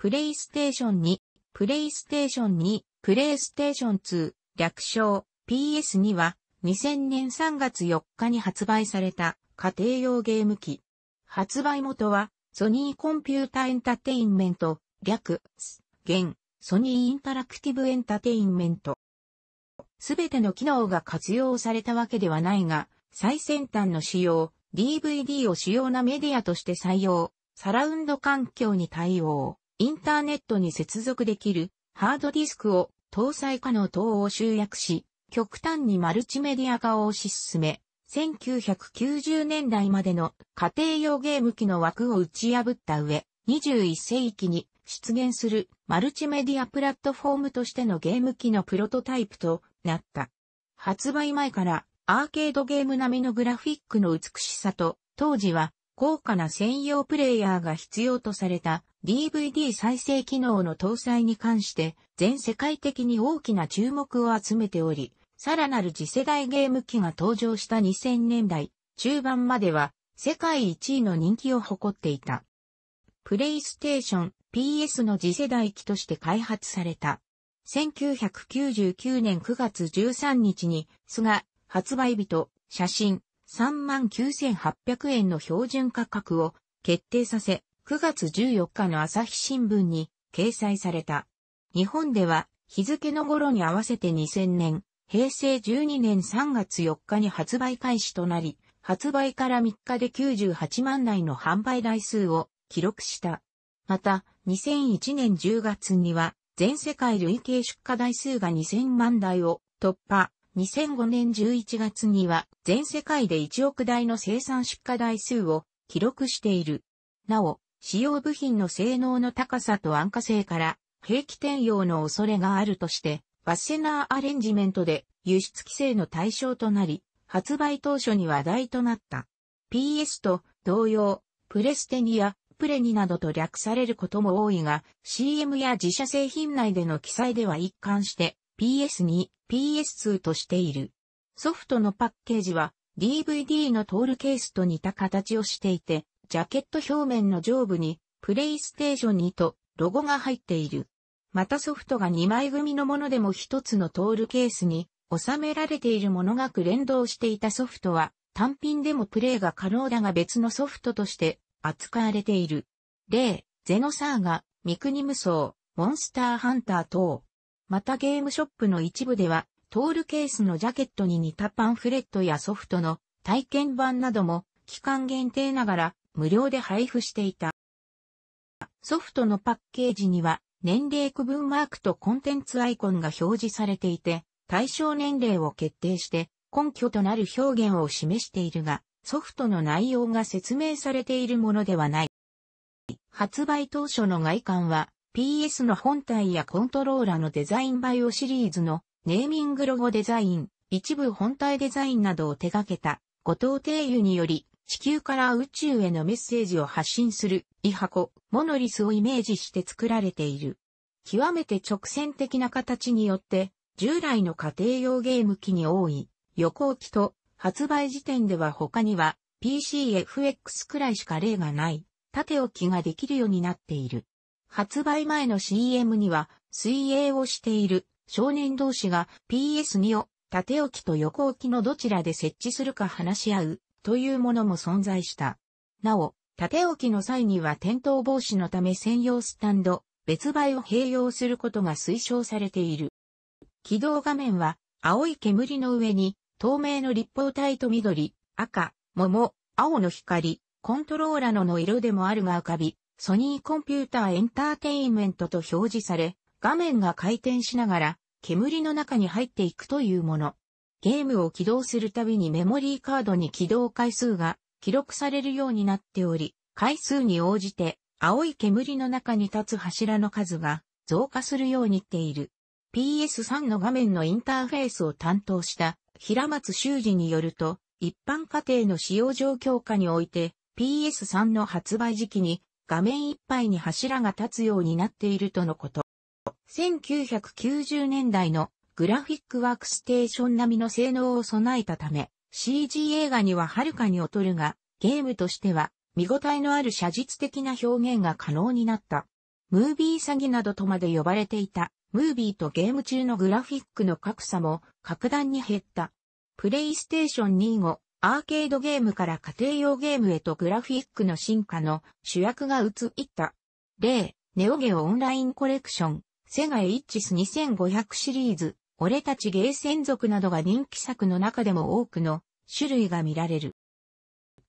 プレイステーション2、プレイステーション2、プレイステーション2、略称 PS2 は2000年3月4日に発売された家庭用ゲーム機。発売元はソニーコンピュータエンタテインメント、略、現、ソニーインタラクティブエンタテインメント。すべての機能が活用されたわけではないが、最先端の仕様、DVD を主要なメディアとして採用、サラウンド環境に対応。インターネットに接続できるハードディスクを搭載可能等を集約し、極端にマルチメディア化を推し進め、1990年代までの家庭用ゲーム機の枠を打ち破った上、21世紀に出現するマルチメディアプラットフォームとしてのゲーム機のプロトタイプとなった。発売前からアーケードゲーム並みのグラフィックの美しさと、当時は高価な専用プレイヤーが必要とされた DVD 再生機能の搭載に関して全世界的に大きな注目を集めており、さらなる次世代ゲーム機が登場した2000年代中盤までは世界1位の人気を誇っていた。プレイステーション PS の次世代機として開発された。1999年9月13日に、菅、発売日と、写真、39,800円の標準価格を決定させ、9月14日の朝日新聞に掲載された。日本では日付の頃に合わせて2000年、平成12年3月4日に発売開始となり、発売から3日で98万台の販売台数を記録した。また、2001年10月には、全世界累計出荷台数が2000万台を突破。2005年11月には全世界で1億台の生産出荷台数を記録している。なお、使用部品の性能の高さと安価性から兵器転用の恐れがあるとして、バッセナーアレンジメントで輸出規制の対象となり、発売当初に話題となった。PS と同様、プレステニア、プレニなどと略されることも多いが、CM や自社製品内での記載では一貫して PS に PS2 としている。ソフトのパッケージは DVD のトールケースと似た形をしていて、ジャケット表面の上部にプレイステーション2とロゴが入っている。またソフトが2枚組のものでも1つのトールケースに収められているものが連動していたソフトは単品でもプレイが可能だが別のソフトとして扱われている。例、ゼノサーガ、ミクニムソモンスターハンター等。またゲームショップの一部では、トールケースのジャケットに似たパンフレットやソフトの体験版なども期間限定ながら無料で配布していた。ソフトのパッケージには年齢区分マークとコンテンツアイコンが表示されていて、対象年齢を決定して根拠となる表現を示しているが、ソフトの内容が説明されているものではない。発売当初の外観は PS の本体やコントローラのデザインバイオシリーズのネーミングロゴデザイン、一部本体デザインなどを手掛けた後藤定輸により地球から宇宙へのメッセージを発信するイハコ、モノリスをイメージして作られている。極めて直線的な形によって従来の家庭用ゲーム機に多い横置きと発売時点では他には PCFX くらいしか例がない縦置きができるようになっている。発売前の CM には、水泳をしている少年同士が PS2 を縦置きと横置きのどちらで設置するか話し合うというものも存在した。なお、縦置きの際には転倒防止のため専用スタンド、別売を併用することが推奨されている。起動画面は青い煙の上に透明の立方体と緑、赤、桃、青の光、コントローラのの色でもあるが浮かび、ソニーコンピューターエンターテインメントと表示され、画面が回転しながら、煙の中に入っていくというもの。ゲームを起動するたびにメモリーカードに起動回数が記録されるようになっており、回数に応じて青い煙の中に立つ柱の数が増加するようにっている。PS3 の画面のインターフェースを担当した平松修二によると、一般家庭の使用状況下において PS3 の発売時期に画面いっぱいに柱が立つようになっているとのこと。1990年代のグラフィックワークステーション並みの性能を備えたため、CG 映画にははるかに劣るが、ゲームとしては見応えのある写実的な表現が可能になった。ムービー詐欺などとまで呼ばれていた、ムービーとゲーム中のグラフィックの格差も格段に減った。プレイステーション2後、アーケードゲームから家庭用ゲームへとグラフィックの進化の主役が移った。例、ネオゲオオンラインコレクション、セガエイッチス2500シリーズ、俺たちゲー専属などが人気作の中でも多くの種類が見られる。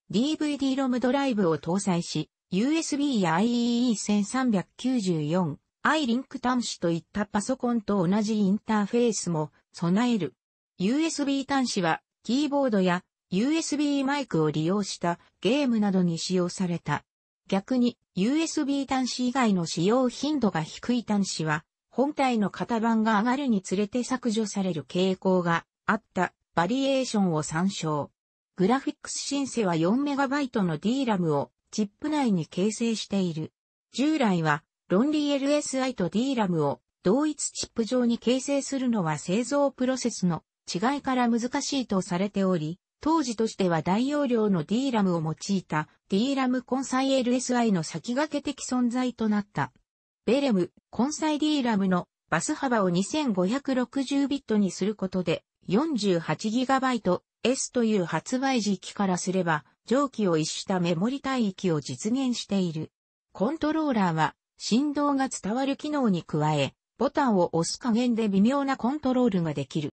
DVD ロムドライブを搭載し、USB や IEE1394、iLink 端子といったパソコンと同じインターフェースも備える。USB 端子はキーボードや USB マイクを利用したゲームなどに使用された。逆に USB 端子以外の使用頻度が低い端子は本体の型番が上がるにつれて削除される傾向があったバリエーションを参照。グラフィックスシンセは 4MB の DRAM をチップ内に形成している。従来はロンリー LSI と DRAM を同一チップ上に形成するのは製造プロセスの違いから難しいとされており、当時としては大容量の DRAM を用いた DRAM コンサイ LSI の先駆け的存在となった。ベレム、コンサイ DRAM のバス幅を2560ビットにすることで 48GB S という発売時期からすれば蒸気を逸したメモリ帯域を実現している。コントローラーは振動が伝わる機能に加え、ボタンを押す加減で微妙なコントロールができる。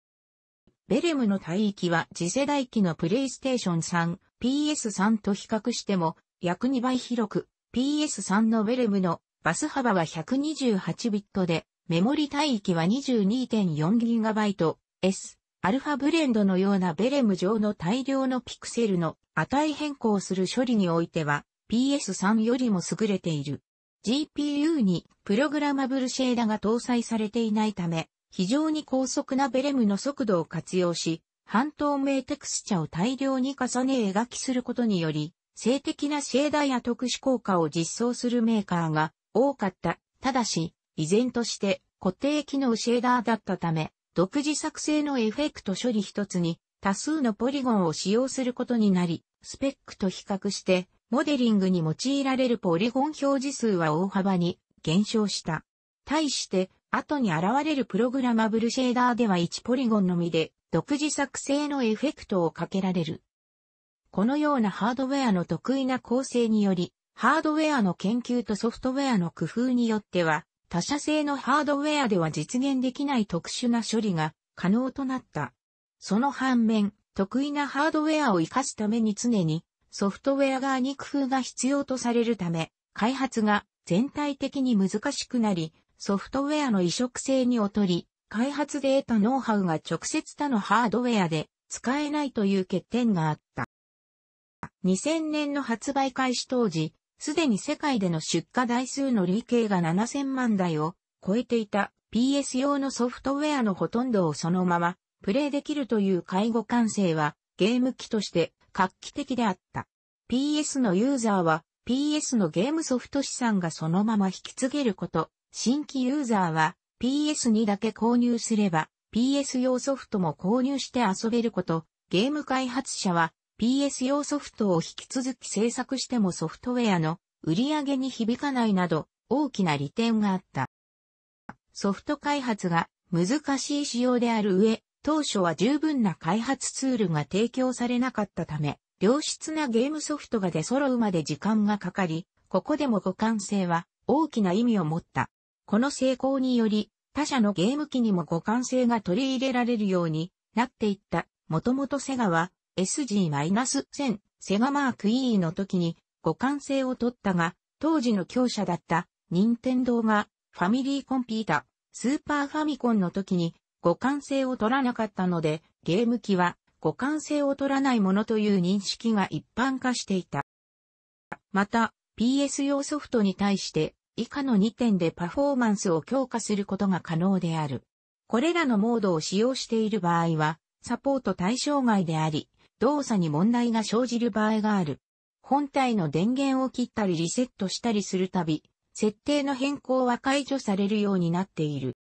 ベレムの帯域は次世代機のプレイステーション3、PS3 と比較しても約2倍広く、PS3 のベレムのバス幅は128ビットで、メモリ帯域は 22.4GB S、アルファブレンドのようなベレム上の大量のピクセルの値変更する処理においては PS3 よりも優れている。GPU にプログラマブルシェーダが搭載されていないため、非常に高速なベレムの速度を活用し、半透明テクスチャを大量に重ね描きすることにより、性的なシェーダーや特殊効果を実装するメーカーが多かった。ただし、依然として固定機能シェーダーだったため、独自作成のエフェクト処理一つに多数のポリゴンを使用することになり、スペックと比較してモデリングに用いられるポリゴン表示数は大幅に減少した。対して後に現れるプログラマブルシェーダーでは1ポリゴンのみで独自作成のエフェクトをかけられる。このようなハードウェアの得意な構成により、ハードウェアの研究とソフトウェアの工夫によっては、他社製のハードウェアでは実現できない特殊な処理が可能となった。その反面、得意なハードウェアを活かすために常にソフトウェア側に工夫が必要とされるため、開発が全体的に難しくなり、ソフトウェアの移植性に劣り、開発で得たノウハウが直接他のハードウェアで使えないという欠点があった。2000年の発売開始当時、すでに世界での出荷台数の累計が7000万台を超えていた PS 用のソフトウェアのほとんどをそのままプレイできるという介護完成はゲーム機として画期的であった。PS のユーザーは PS のゲームソフト資産がそのまま引き継げること新規ユーザーは PS2 だけ購入すれば PS 用ソフトも購入して遊べること、ゲーム開発者は PS 用ソフトを引き続き制作してもソフトウェアの売り上げに響かないなど大きな利点があった。ソフト開発が難しい仕様である上、当初は十分な開発ツールが提供されなかったため、良質なゲームソフトが出揃うまで時間がかかり、ここでも互換性は大きな意味を持った。この成功により、他社のゲーム機にも互換性が取り入れられるようになっていった。もともとセガは SG-1000 セガマーク E の時に互換性を取ったが、当時の強者だった任天堂がファミリーコンピータ、スーパーファミコンの時に互換性を取らなかったので、ゲーム機は互換性を取らないものという認識が一般化していた。また、PS 用ソフトに対して以下の2点でパフォーマンスを強化することが可能である。これらのモードを使用している場合は、サポート対象外であり、動作に問題が生じる場合がある。本体の電源を切ったりリセットしたりするたび、設定の変更は解除されるようになっている。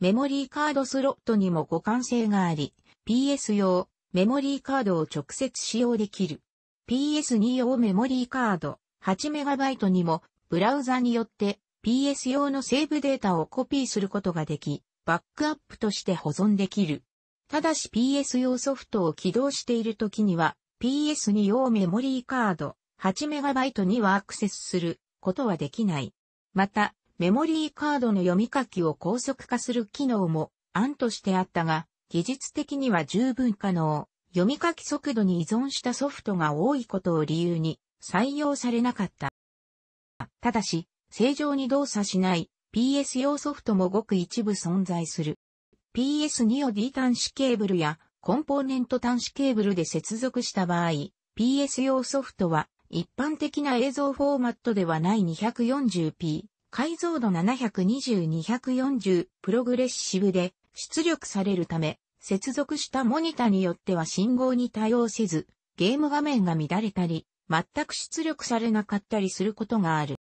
メモリーカードスロットにも互換性があり、PS 用メモリーカードを直接使用できる。PS2 用メモリーカード 8MB にもブラウザによって PS 用のセーブデータをコピーすることができ、バックアップとして保存できる。ただし PS 用ソフトを起動している時には PS2 用メモリーカード 8MB にはアクセスすることはできない。また、メモリーカードの読み書きを高速化する機能も案としてあったが、技術的には十分可能。読み書き速度に依存したソフトが多いことを理由に採用されなかった。ただし、正常に動作しない PS 用ソフトもごく一部存在する。PS2 を D 端子ケーブルやコンポーネント端子ケーブルで接続した場合、PS 用ソフトは一般的な映像フォーマットではない 240p、解像度720-240プログレッシブで出力されるため、接続したモニタによっては信号に対応せず、ゲーム画面が乱れたり、全く出力されなかったりすることがある。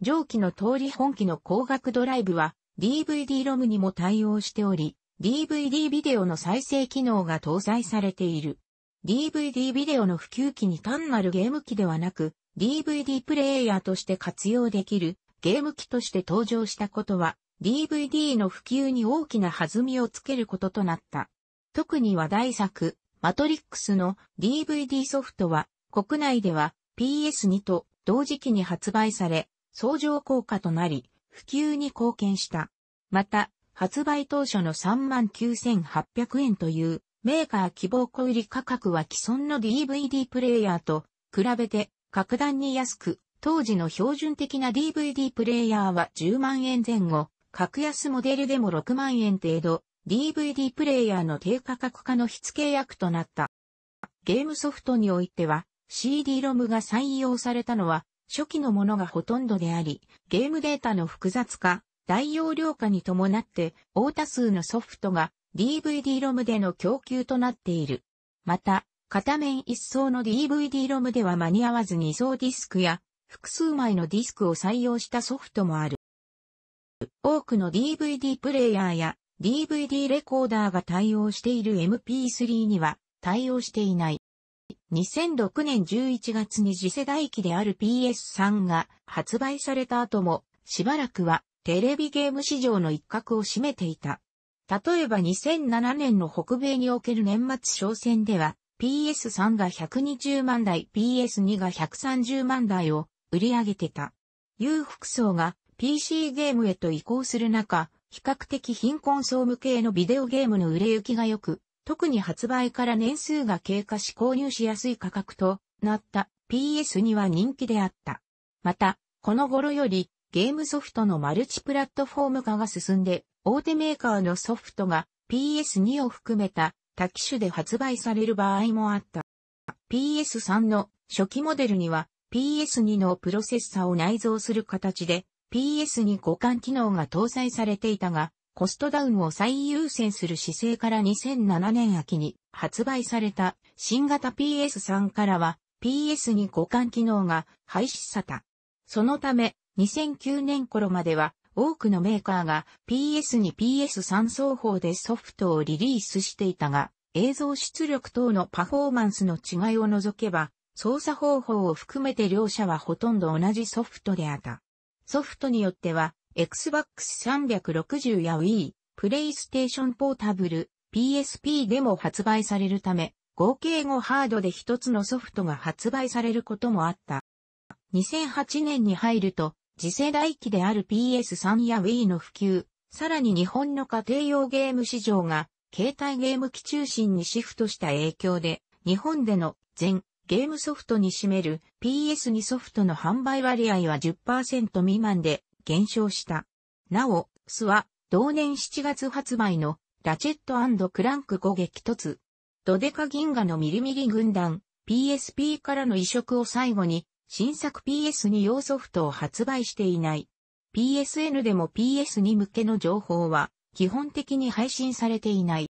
上記の通り本機の光学ドライブは DVD ロムにも対応しており、DVD ビデオの再生機能が搭載されている。DVD ビデオの普及機に単なるゲーム機ではなく、DVD プレイヤーとして活用できるゲーム機として登場したことは、DVD の普及に大きな弾みをつけることとなった。特に話題作、マトリックスの DVD ソフトは、国内では PS2 と同時期に発売され、相乗効果となり、普及に貢献した。また、発売当初の39,800円というメーカー希望小売価格は既存の DVD プレイヤーと比べて格段に安く、当時の標準的な DVD プレイヤーは10万円前後、格安モデルでも6万円程度、DVD プレイヤーの低価格化の付契約となった。ゲームソフトにおいては CD ロムが採用されたのは初期のものがほとんどであり、ゲームデータの複雑化、大容量化に伴って、大多数のソフトが DVD ロムでの供給となっている。また、片面一層の DVD ロムでは間に合わず二層ディスクや、複数枚のディスクを採用したソフトもある。多くの DVD プレイヤーや DVD レコーダーが対応している MP3 には対応していない。2006年11月に次世代機である PS3 が発売された後も、しばらくはテレビゲーム市場の一角を占めていた。例えば2007年の北米における年末商戦では、PS3 が120万台、PS2 が130万台を売り上げてた。裕福層が PC ゲームへと移行する中、比較的貧困層向けのビデオゲームの売れ行きが良く、特に発売から年数が経過し購入しやすい価格となった PS には人気であった。また、この頃よりゲームソフトのマルチプラットフォーム化が進んで、大手メーカーのソフトが PS2 を含めた多機種で発売される場合もあった。PS3 の初期モデルには PS2 のプロセッサを内蔵する形で PS に互換機能が搭載されていたが、コストダウンを最優先する姿勢から2007年秋に発売された新型 PS3 からは PS に互換機能が廃止された。そのため2009年頃までは多くのメーカーが PS に PS3 双方でソフトをリリースしていたが映像出力等のパフォーマンスの違いを除けば操作方法を含めて両者はほとんど同じソフトであった。ソフトによっては Xbox 360や Wii、PlayStation Portable、PSP でも発売されるため、合計5ハードで一つのソフトが発売されることもあった。2008年に入ると、次世代機である PS3 や Wii の普及、さらに日本の家庭用ゲーム市場が、携帯ゲーム機中心にシフトした影響で、日本での全ゲームソフトに占める PS2 ソフトの販売割合は10%未満で、減少した。なお、スは同年7月発売のラチェットクランク5撃突。ドデカ銀河のミリミリ軍団 PSP からの移植を最後に新作 PS2 用ソフトを発売していない。PSN でも PS2 向けの情報は基本的に配信されていない。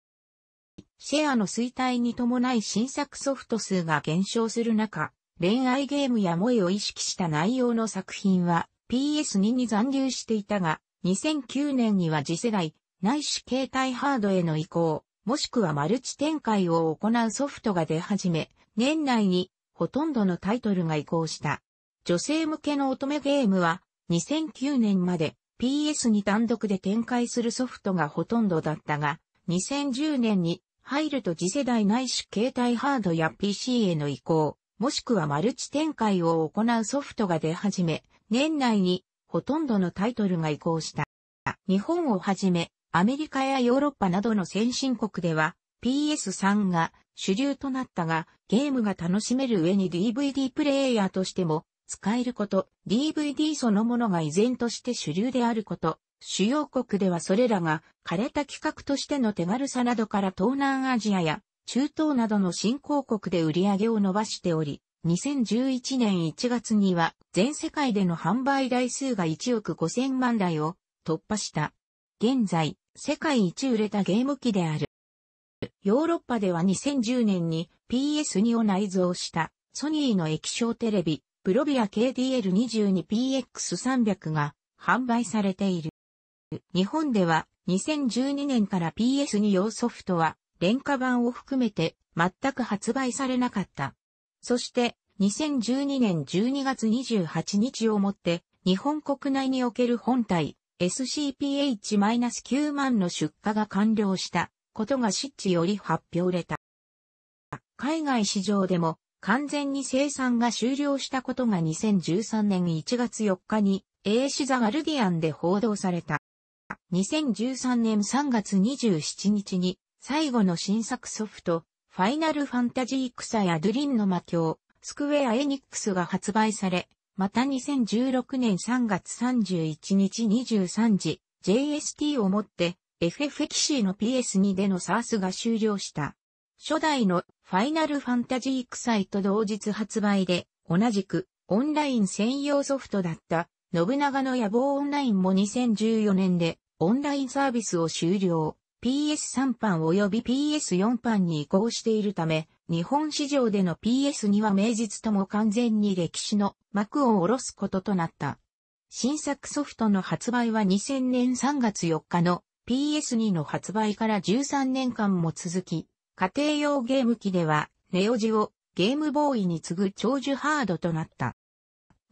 シェアの衰退に伴い新作ソフト数が減少する中、恋愛ゲームや萌えを意識した内容の作品は PS2 に残留していたが、2009年には次世代、内視携帯ハードへの移行、もしくはマルチ展開を行うソフトが出始め、年内にほとんどのタイトルが移行した。女性向けの乙女ゲームは2009年まで PS に単独で展開するソフトがほとんどだったが、2010年に入ると次世代内視携帯ハードや PC への移行、もしくはマルチ展開を行うソフトが出始め、年内にほとんどのタイトルが移行した。日本をはじめ、アメリカやヨーロッパなどの先進国では PS3 が主流となったが、ゲームが楽しめる上に DVD プレイヤーとしても使えること、DVD そのものが依然として主流であること、主要国ではそれらが枯れた企画としての手軽さなどから東南アジアや中東などの新興国で売り上げを伸ばしており、2011年1月には全世界での販売台数が1億5000万台を突破した。現在、世界一売れたゲーム機である。ヨーロッパでは2010年に PS2 を内蔵したソニーの液晶テレビ、プロビア KDL22PX300 が販売されている。日本では2012年から PS2 用ソフトは廉価版を含めて全く発売されなかった。そして、2012年12月28日をもって、日本国内における本体 SCPH-9 万の出荷が完了したことが湿地より発表れた。海外市場でも完全に生産が終了したことが2013年1月4日に A シザ・ガルディアンで報道された。2013年3月27日に最後の新作ソフトファイナルファンタジー草やドゥリンの魔境、スクウェア・エニックスが発売され、また2016年3月31日23時、JST をもって FF x 士の PS2 でのサースが終了した。初代のファイナルファンタジーサいと同日発売で、同じくオンライン専用ソフトだった信長の野望オンラインも2014年でオンラインサービスを終了。PS3 版及び PS4 版に移行しているため、日本市場での PS2 は名実とも完全に歴史の幕を下ろすこととなった。新作ソフトの発売は2000年3月4日の PS2 の発売から13年間も続き、家庭用ゲーム機ではネオジオ、ゲームボーイに次ぐ長寿ハードとなった。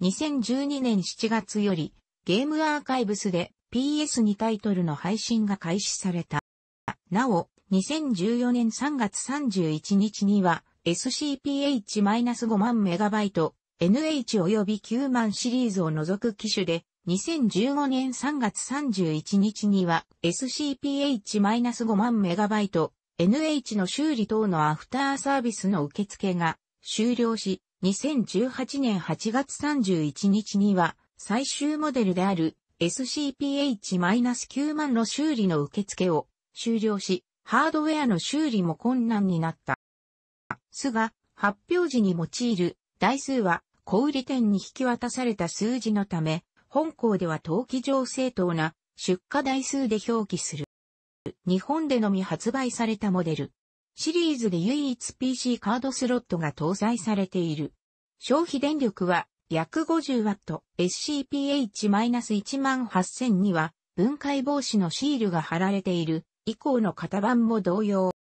2012年7月よりゲームアーカイブスで PS2 タイトルの配信が開始された。なお、2014年3月31日には SCPH-5 万メガバイト NH 及び9万シリーズを除く機種で、2015年3月31日には SCPH-5 万メガバイト NH の修理等のアフターサービスの受付が終了し、2018年8月31日には最終モデルである SCPH-9 万の修理の受付を終了し、ハードウェアの修理も困難になった。すが、発表時に用いる台数は小売店に引き渡された数字のため、本校では登記上正当な出荷台数で表記する。日本でのみ発売されたモデル。シリーズで唯一 PC カードスロットが搭載されている。消費電力は約 50W、SCPH-18000 には分解防止のシールが貼られている以降の型番も同様。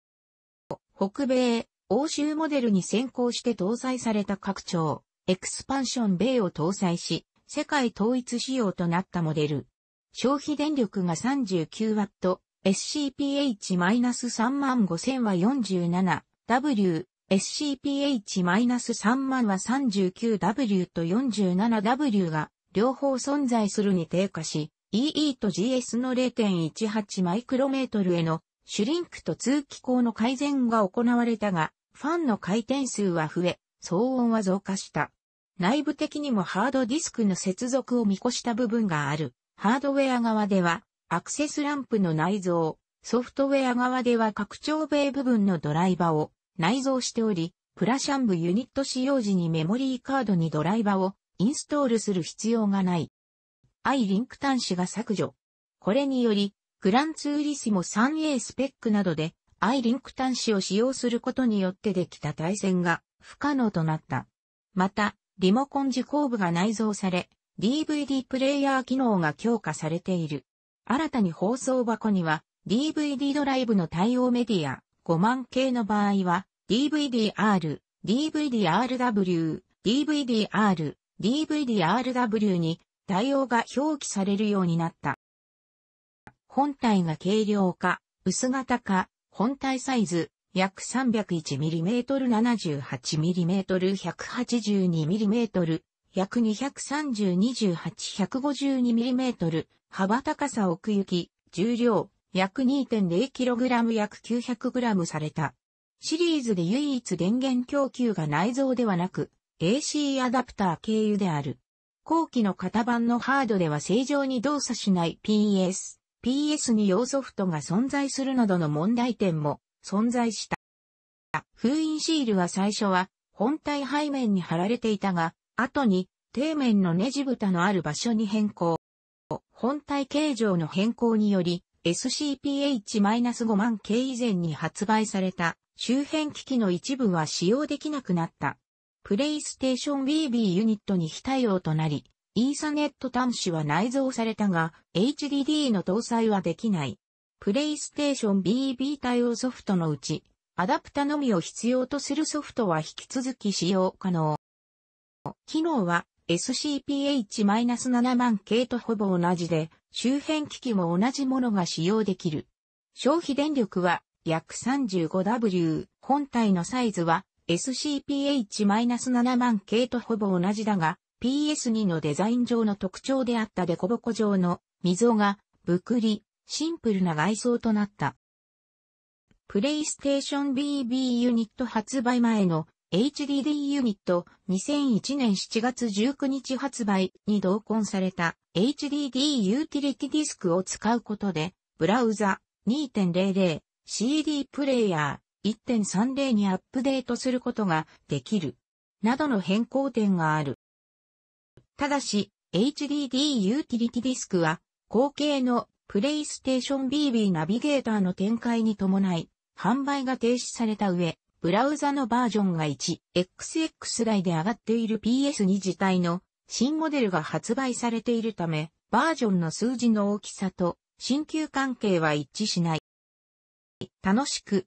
北米、欧州モデルに先行して搭載された拡張、エクスパンション米を搭載し、世界統一仕様となったモデル。消費電力が 39W、SCPH-35000 は 47W、SCPH-3000 は 39W と 47W が両方存在するに低下し、EE と GS の0.18マイクロメートルへのシュリンクと通気口の改善が行われたが、ファンの回転数は増え、騒音は増加した。内部的にもハードディスクの接続を見越した部分がある。ハードウェア側では、アクセスランプの内蔵、ソフトウェア側では拡張米部分のドライバを内蔵しており、プラシャンブユニット使用時にメモリーカードにドライバをインストールする必要がない。I リンク端子が削除。これにより、グランツーリスモ 3A スペックなどで I リンク端子を使用することによってできた対戦が不可能となった。また、リモコン受光部が内蔵され、DVD プレイヤー機能が強化されている。新たに放送箱には DVD ドライブの対応メディア5万系の場合は DVDR、DVDRW、DVDR、DVDRW に対応が表記されるようになった。本体が軽量化、薄型化、本体サイズ、約 301mm、78mm、182mm、約 230-28-152mm、幅高さ奥行き、重量、約 2.0kg 約 900g された。シリーズで唯一電源供給が内蔵ではなく、AC アダプター経由である。後期の型番のハードでは正常に動作しない PS、PS に用ソフトが存在するなどの問題点も存在した。封印シールは最初は本体背面に貼られていたが、後に底面のネジ蓋のある場所に変更。本体形状の変更により SCPH-5 万系以前に発売された周辺機器の一部は使用できなくなった。プレイステーション BB ユニットに非対応となり、イーサネット端子は内蔵されたが、HDD の搭載はできない。プレイステーション BB 対応ソフトのうち、アダプタのみを必要とするソフトは引き続き使用可能。機能は SCPH-7 万系とほぼ同じで、周辺機器も同じものが使用できる。消費電力は約 35W。本体のサイズは SCPH-7 万系とほぼ同じだが、PS2 のデザイン上の特徴であったデコボコ状の溝が、ぶくり、シンプルな外装となった。プレイステーション BB ユニット発売前の HDD ユニット2001年7月19日発売に同梱された HDD ユーティリティディスクを使うことで、ブラウザ 2.00CD プレイヤー1.30にアップデートすることができる。などの変更点がある。ただし、HDD ユーティリティディスクは、後継のプレイステーション BB ナビゲーターの展開に伴い、販売が停止された上、ブラウザのバージョンが 1XX 台で上がっている PS2 自体の新モデルが発売されているため、バージョンの数字の大きさと新旧関係は一致しない。楽しく